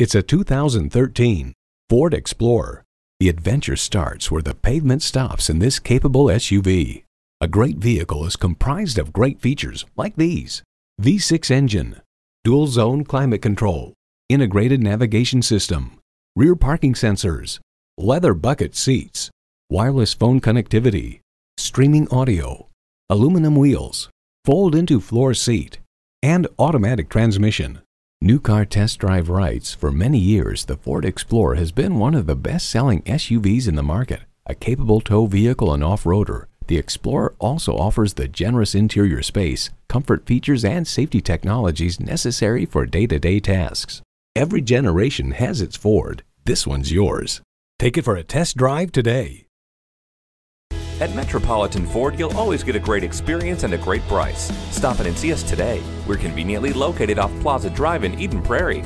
It's a 2013 Ford Explorer. The adventure starts where the pavement stops in this capable SUV. A great vehicle is comprised of great features like these. V6 engine, dual zone climate control, integrated navigation system, rear parking sensors, leather bucket seats, wireless phone connectivity, streaming audio, aluminum wheels, fold into floor seat, and automatic transmission. New car test drive writes: for many years, the Ford Explorer has been one of the best-selling SUVs in the market. A capable tow vehicle and off-roader, the Explorer also offers the generous interior space, comfort features, and safety technologies necessary for day-to-day -day tasks. Every generation has its Ford. This one's yours. Take it for a test drive today. At Metropolitan Ford, you'll always get a great experience and a great price. Stop in and see us today. We're conveniently located off Plaza Drive in Eden Prairie.